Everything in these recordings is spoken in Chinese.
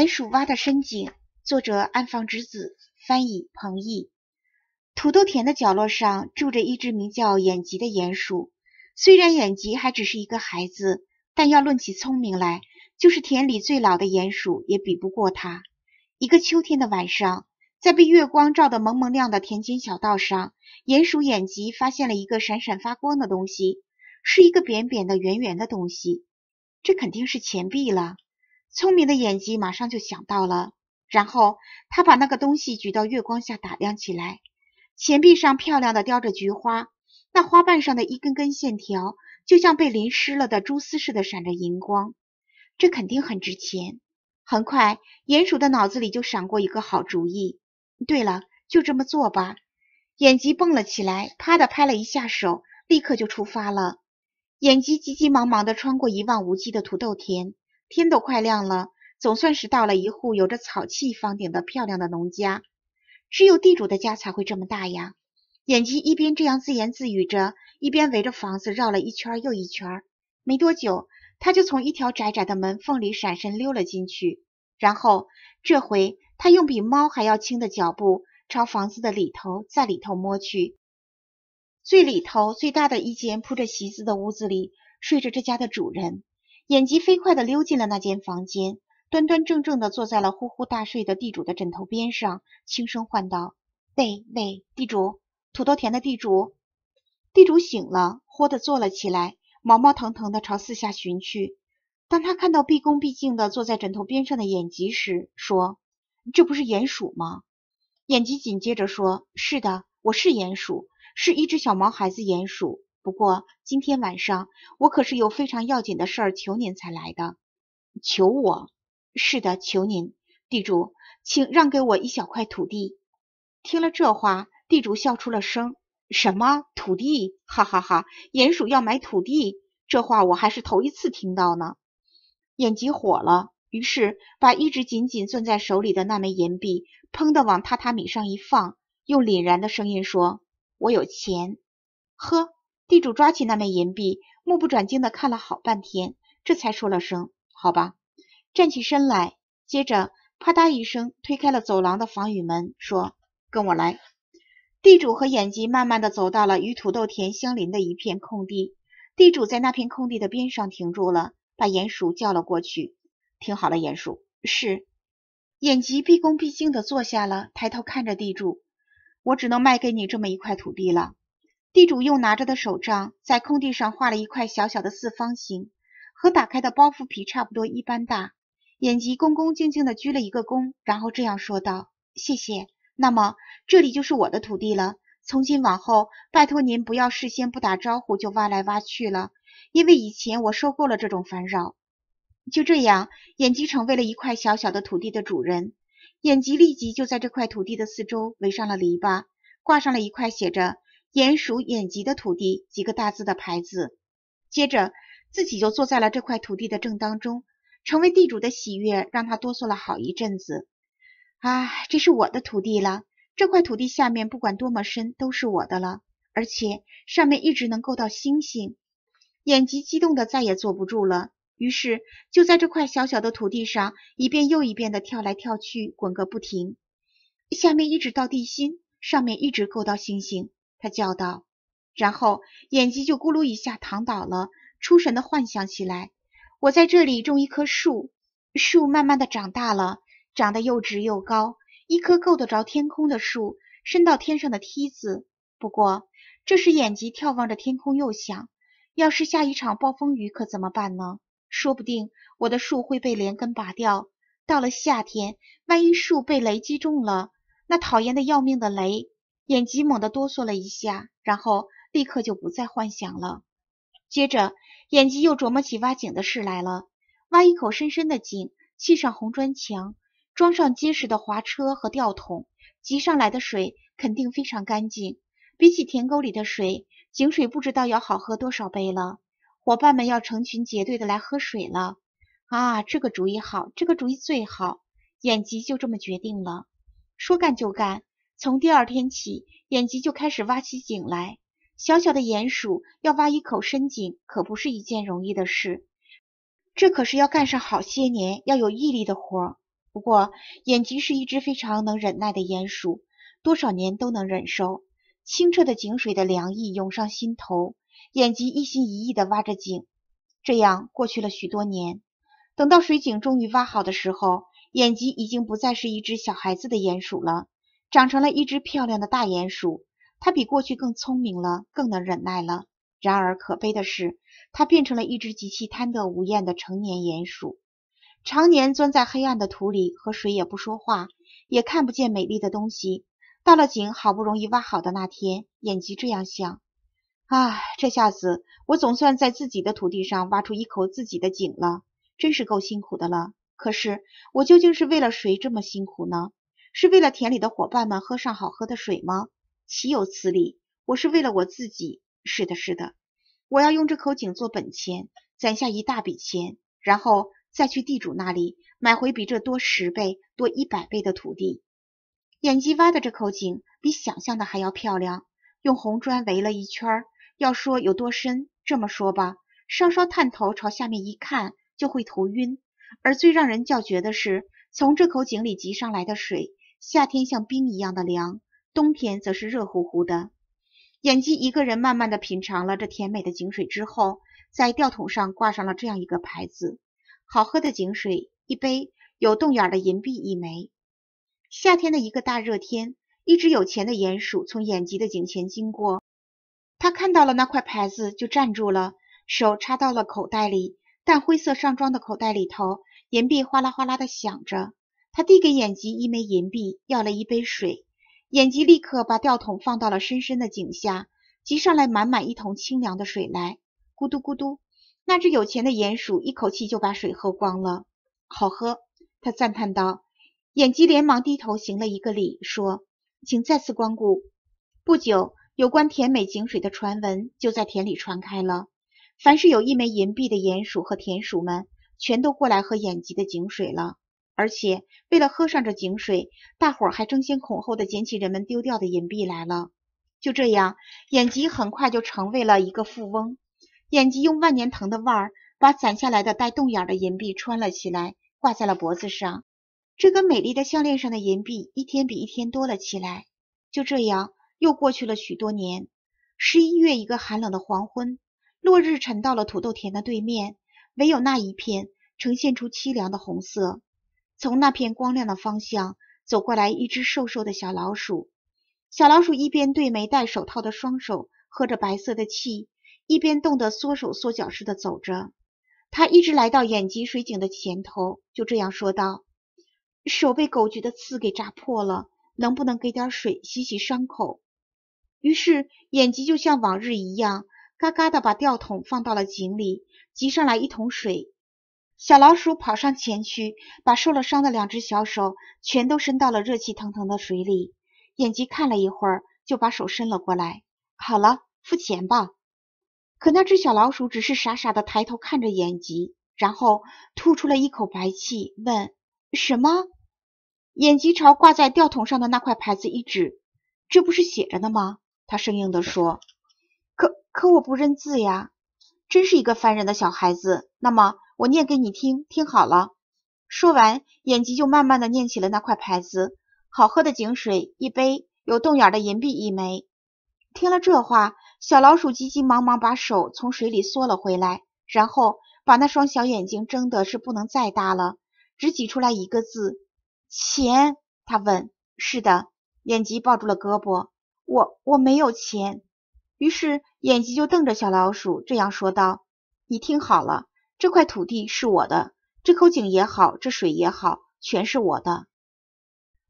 鼹鼠蛙的深井。作者：暗房直子，翻译：彭懿。土豆田的角落上住着一只名叫眼疾的鼹鼠。虽然眼疾还只是一个孩子，但要论起聪明来，就是田里最老的鼹鼠也比不过他。一个秋天的晚上，在被月光照得蒙蒙亮的田间小道上，鼹鼠眼疾发现了一个闪闪发光的东西，是一个扁扁的、圆圆的东西。这肯定是钱币了。聪明的眼睛马上就想到了，然后他把那个东西举到月光下打量起来。钱币上漂亮的雕着菊花，那花瓣上的一根根线条就像被淋湿了的蛛丝似的闪着银光。这肯定很值钱。很快，鼹鼠的脑子里就闪过一个好主意。对了，就这么做吧！眼疾蹦了起来，啪的拍了一下手，立刻就出发了。眼疾急急忙忙地穿过一望无际的土豆田。天都快亮了，总算是到了一户有着草气房顶的漂亮的农家。只有地主的家才会这么大呀！眼睛一边这样自言自语着，一边围着房子绕了一圈又一圈。没多久，他就从一条窄窄的门缝里闪身溜了进去。然后，这回他用比猫还要轻的脚步朝房子的里头，在里头摸去。最里头最大的一间铺着席子的屋子里，睡着这家的主人。眼疾飞快地溜进了那间房间，端端正正地坐在了呼呼大睡的地主的枕头边上，轻声唤道：“喂喂，地主，土豆田的地主。”地主醒了，豁地坐了起来，毛毛腾腾地朝四下寻去。当他看到毕恭毕敬地坐在枕头边上的眼疾时，说：“这不是鼹鼠吗？”眼疾紧接着说：“是的，我是鼹鼠，是一只小毛孩子鼹鼠。”不过今天晚上我可是有非常要紧的事儿求您才来的，求我？是的，求您，地主，请让给我一小块土地。听了这话，地主笑出了声：“什么土地？哈哈哈，鼹鼠要买土地？这话我还是头一次听到呢。”眼疾火了，于是把一直紧紧攥在手里的那枚银币砰的往榻榻米上一放，用凛然的声音说：“我有钱。”呵。地主抓起那枚银币，目不转睛地看了好半天，这才说了声“好吧”，站起身来，接着啪嗒一声推开了走廊的防雨门，说：“跟我来。”地主和眼疾慢慢地走到了与土豆田相邻的一片空地，地主在那片空地的边上停住了，把鼹鼠叫了过去：“听好了，鼹鼠。”是，眼疾毕恭毕敬地坐下了，抬头看着地主：“我只能卖给你这么一块土地了。”地主用拿着的手杖在空地上画了一块小小的四方形，和打开的包袱皮差不多一般大。眼疾恭恭敬敬地鞠了一个躬，然后这样说道：“谢谢。那么这里就是我的土地了。从今往后，拜托您不要事先不打招呼就挖来挖去了，因为以前我受够了这种烦扰。”就这样，眼疾成为了一块小小的土地的主人。眼疾立即就在这块土地的四周围上了篱笆，挂上了一块写着。鼹鼠眼疾的土地，几个大字的牌子。接着，自己就坐在了这块土地的正当中，成为地主的喜悦让他哆嗦了好一阵子。啊，这是我的土地了！这块土地下面不管多么深，都是我的了。而且上面一直能够到星星。眼疾激动的再也坐不住了，于是就在这块小小的土地上一遍又一遍的跳来跳去，滚个不停。下面一直到地心，上面一直够到星星。他叫道，然后眼睛就咕噜一下躺倒了，出神的幻想起来：我在这里种一棵树，树慢慢的长大了，长得又直又高，一棵够得着天空的树，伸到天上的梯子。不过这时眼睛眺望着天空，又想：要是下一场暴风雨可怎么办呢？说不定我的树会被连根拔掉。到了夏天，万一树被雷击中了，那讨厌的要命的雷！眼疾猛地哆嗦了一下，然后立刻就不再幻想了。接着，眼疾又琢磨起挖井的事来了。挖一口深深的井，砌上红砖墙，装上结实的滑车和吊桶，集上来的水肯定非常干净。比起田沟里的水，井水不知道要好喝多少倍了。伙伴们要成群结队的来喝水了。啊，这个主意好，这个主意最好。眼疾就这么决定了，说干就干。从第二天起，眼疾就开始挖起井来。小小的鼹鼠要挖一口深井，可不是一件容易的事，这可是要干上好些年，要有毅力的活。不过，眼疾是一只非常能忍耐的鼹鼠，多少年都能忍受。清澈的井水的凉意涌上心头，眼疾一心一意地挖着井。这样过去了许多年，等到水井终于挖好的时候，眼疾已经不再是一只小孩子的鼹鼠了。长成了一只漂亮的大鼹鼠，它比过去更聪明了，更能忍耐了。然而可悲的是，它变成了一只极其贪得无厌的成年鼹鼠，常年钻在黑暗的土里，和谁也不说话，也看不见美丽的东西。到了井好不容易挖好的那天，眼睛这样想：啊，这下子我总算在自己的土地上挖出一口自己的井了，真是够辛苦的了。可是我究竟是为了谁这么辛苦呢？是为了田里的伙伴们喝上好喝的水吗？岂有此理！我是为了我自己。是的，是的，我要用这口井做本钱，攒下一大笔钱，然后再去地主那里买回比这多十倍、多一百倍的土地。眼睛挖的这口井比想象的还要漂亮，用红砖围了一圈。要说有多深，这么说吧，稍稍探头朝下面一看就会头晕。而最让人叫绝的是，从这口井里汲上来的水。夏天像冰一样的凉，冬天则是热乎乎的。眼吉一个人慢慢的品尝了这甜美的井水之后，在吊桶上挂上了这样一个牌子：好喝的井水，一杯，有洞眼的银币一枚。夏天的一个大热天，一只有钱的鼹鼠从眼疾的井前经过，他看到了那块牌子就站住了，手插到了口袋里，淡灰色上装的口袋里头，银币哗啦哗啦的响着。他递给眼疾一枚银币，要了一杯水。眼疾立刻把吊桶放到了深深的井下，急上来满满一桶清凉的水来，咕嘟咕嘟。那只有钱的鼹鼠一口气就把水喝光了，好喝！他赞叹道。眼疾连忙低头行了一个礼，说：“请再次光顾。”不久，有关甜美井水的传闻就在田里传开了。凡是有一枚银币的鼹鼠和田鼠们，全都过来喝眼疾的井水了。而且为了喝上这井水，大伙儿还争先恐后的捡起人们丢掉的银币来了。就这样，眼疾很快就成为了一个富翁。眼疾用万年藤的腕儿把攒下来的带洞眼的银币穿了起来，挂在了脖子上。这个美丽的项链上的银币一天比一天多了起来。就这样，又过去了许多年。十一月一个寒冷的黄昏，落日沉到了土豆田的对面，唯有那一片呈现出凄凉的红色。从那片光亮的方向走过来一只瘦瘦的小老鼠，小老鼠一边对没戴手套的双手呵着白色的气，一边冻得缩手缩脚似的走着。它一直来到眼疾水井的前头，就这样说道：“手被狗菊的刺给扎破了，能不能给点水洗洗伤口？”于是眼疾就像往日一样，嘎嘎的把吊桶放到了井里，集上来一桶水。小老鼠跑上前去，把受了伤的两只小手全都伸到了热气腾腾的水里。眼疾看了一会儿，就把手伸了过来。好了，付钱吧。可那只小老鼠只是傻傻的抬头看着眼疾，然后吐出了一口白气，问：“什么？”眼疾朝挂在吊桶上的那块牌子一指：“这不是写着呢吗？”他生硬的说：“可可我不认字呀，真是一个烦人的小孩子。”那么。我念给你听听好了。说完，眼疾就慢慢的念起了那块牌子：“好喝的井水一杯，有洞眼的银币一枚。”听了这话，小老鼠急急忙忙把手从水里缩了回来，然后把那双小眼睛睁的是不能再大了，只挤出来一个字：“钱。”他问：“是的。”眼疾抱住了胳膊：“我我没有钱。”于是眼疾就瞪着小老鼠这样说道：“你听好了。”这块土地是我的，这口井也好，这水也好，全是我的。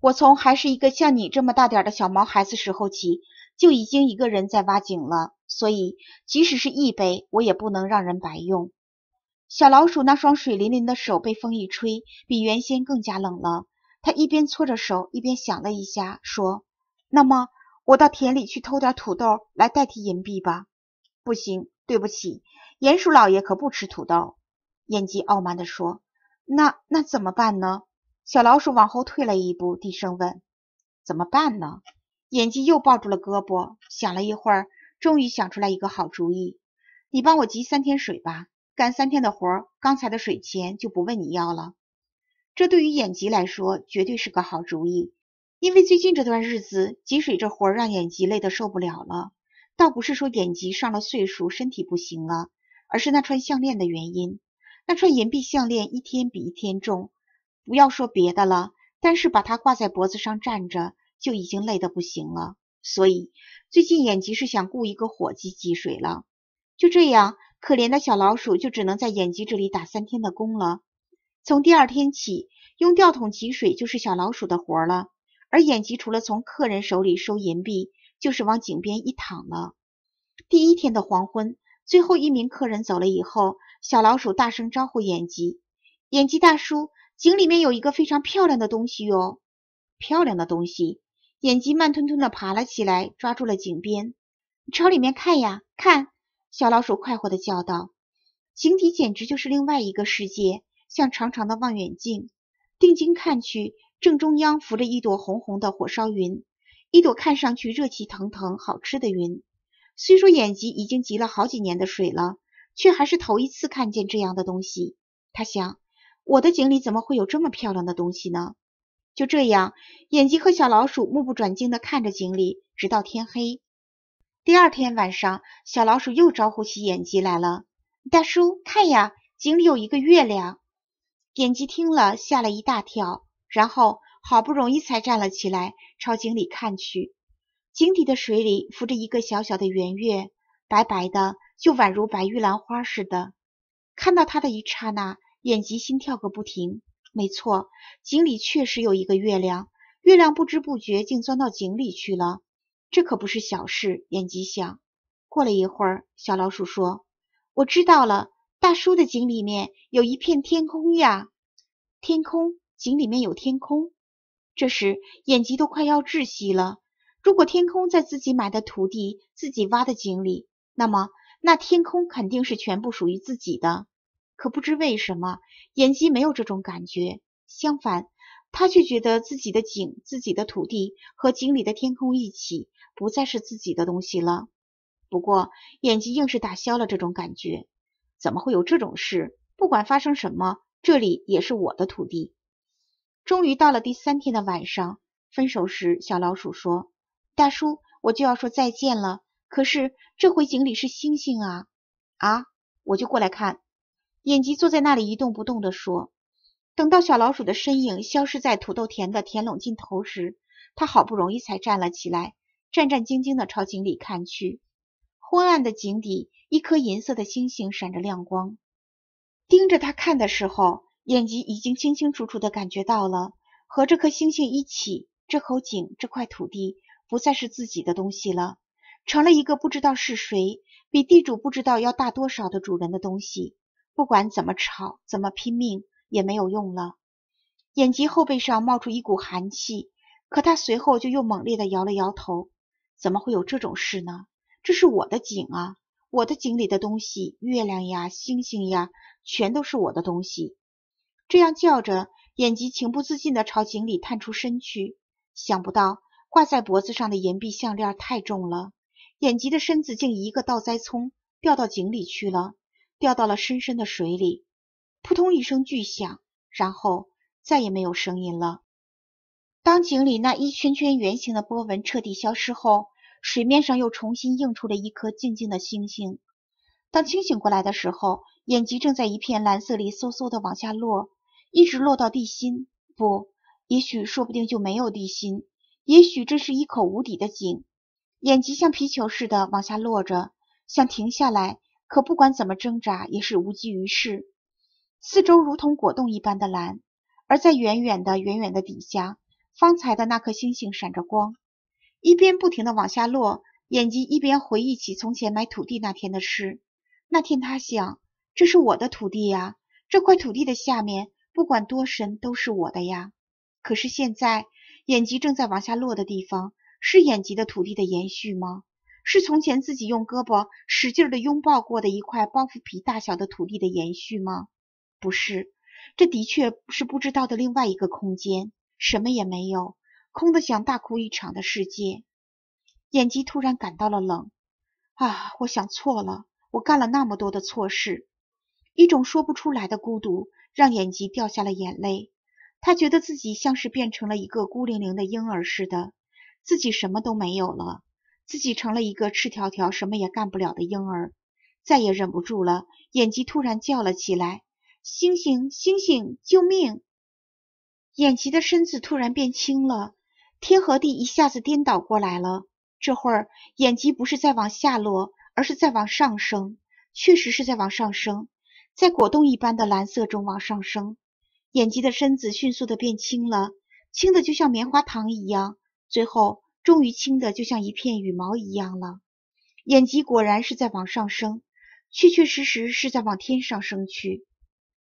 我从还是一个像你这么大点的小毛孩子时候起，就已经一个人在挖井了。所以，即使是一杯，我也不能让人白用。小老鼠那双水淋淋的手被风一吹，比原先更加冷了。他一边搓着手，一边想了一下，说：“那么，我到田里去偷点土豆来代替银币吧。”不行，对不起，鼹鼠老爷可不吃土豆。眼疾傲慢地说：“那那怎么办呢？”小老鼠往后退了一步，低声问：“怎么办呢？”眼疾又抱住了胳膊，想了一会儿，终于想出来一个好主意：“你帮我集三天水吧，干三天的活，刚才的水钱就不问你要了。”这对于眼疾来说绝对是个好主意，因为最近这段日子集水这活让眼疾累得受不了了。倒不是说眼疾上了岁数身体不行了，而是那串项链的原因。那串银币项链一天比一天重，不要说别的了，单是把它挂在脖子上站着，就已经累得不行了。所以最近眼疾是想雇一个伙计汲水了。就这样，可怜的小老鼠就只能在眼疾这里打三天的工了。从第二天起，用吊桶汲水就是小老鼠的活了，而眼疾除了从客人手里收银币，就是往井边一躺了。第一天的黄昏。最后一名客人走了以后，小老鼠大声招呼眼疾：“眼疾大叔，井里面有一个非常漂亮的东西哟！”漂亮的东西，眼疾慢吞吞的爬了起来，抓住了井边，朝里面看呀看。小老鼠快活的叫道：“井底简直就是另外一个世界，像长长的望远镜。定睛看去，正中央浮着一朵红红的火烧云，一朵看上去热气腾腾、好吃的云。”虽说眼疾已经集了好几年的水了，却还是头一次看见这样的东西。他想，我的井里怎么会有这么漂亮的东西呢？就这样，眼疾和小老鼠目不转睛地看着井里，直到天黑。第二天晚上，小老鼠又招呼起眼疾来了：“大叔，看呀，井里有一个月亮。”眼疾听了，吓了一大跳，然后好不容易才站了起来，朝井里看去。井底的水里浮着一个小小的圆月，白白的，就宛如白玉兰花似的。看到它的一刹那，眼疾心跳个不停。没错，井里确实有一个月亮，月亮不知不觉竟钻到井里去了。这可不是小事，眼疾想。过了一会儿，小老鼠说：“我知道了，大叔的井里面有一片天空呀，天空井里面有天空。”这时，眼疾都快要窒息了。如果天空在自己买的土地、自己挖的井里，那么那天空肯定是全部属于自己的。可不知为什么，眼睛没有这种感觉。相反，他却觉得自己的井、自己的土地和井里的天空一起，不再是自己的东西了。不过，眼睛硬是打消了这种感觉。怎么会有这种事？不管发生什么，这里也是我的土地。终于到了第三天的晚上，分手时，小老鼠说。大叔，我就要说再见了。可是这回井里是星星啊啊！我就过来看。眼疾坐在那里一动不动地说。等到小老鼠的身影消失在土豆田的田垄尽头时，他好不容易才站了起来，战战兢兢地朝井里看去。昏暗的井底，一颗银色的星星闪着亮光，盯着他看的时候，眼疾已经清清楚楚地感觉到了，和这颗星星一起，这口井这块土地。不再是自己的东西了，成了一个不知道是谁、比地主不知道要大多少的主人的东西。不管怎么吵，怎么拼命也没有用了。眼疾后背上冒出一股寒气，可他随后就又猛烈的摇了摇头。怎么会有这种事呢？这是我的井啊，我的井里的东西，月亮呀、星星呀，全都是我的东西。这样叫着，眼疾情不自禁的朝井里探出身去。想不到。挂在脖子上的银币项链太重了，眼疾的身子竟一个倒栽葱掉到井里去了，掉到了深深的水里。扑通一声巨响，然后再也没有声音了。当井里那一圈圈圆形的波纹彻底消失后，水面上又重新映出了一颗静静的星星。当清醒过来的时候，眼疾正在一片蓝色里嗖嗖的往下落，一直落到地心。不，也许说不定就没有地心。也许这是一口无底的井，眼睛像皮球似的往下落着，想停下来，可不管怎么挣扎也是无济于事。四周如同果冻一般的蓝，而在远远的、远远的底下，方才的那颗星星闪着光。一边不停地往下落，眼睛一边回忆起从前买土地那天的事。那天他想，这是我的土地呀，这块土地的下面，不管多深都是我的呀。可是现在。眼疾正在往下落的地方，是眼疾的土地的延续吗？是从前自己用胳膊使劲的拥抱过的一块包袱皮大小的土地的延续吗？不是，这的确是不知道的另外一个空间，什么也没有，空的，想大哭一场的世界。眼疾突然感到了冷，啊，我想错了，我干了那么多的错事，一种说不出来的孤独让眼疾掉下了眼泪。他觉得自己像是变成了一个孤零零的婴儿似的，自己什么都没有了，自己成了一个赤条条、什么也干不了的婴儿，再也忍不住了，眼疾突然叫了起来：“星星，星星，救命！”眼疾的身子突然变轻了，天和地一下子颠倒过来了。这会儿，眼疾不是在往下落，而是在往上升，确实是在往上升，在果冻一般的蓝色中往上升。眼疾的身子迅速的变轻了，轻的就像棉花糖一样，最后终于轻的就像一片羽毛一样了。眼疾果然是在往上升，确确实实是在往天上升去。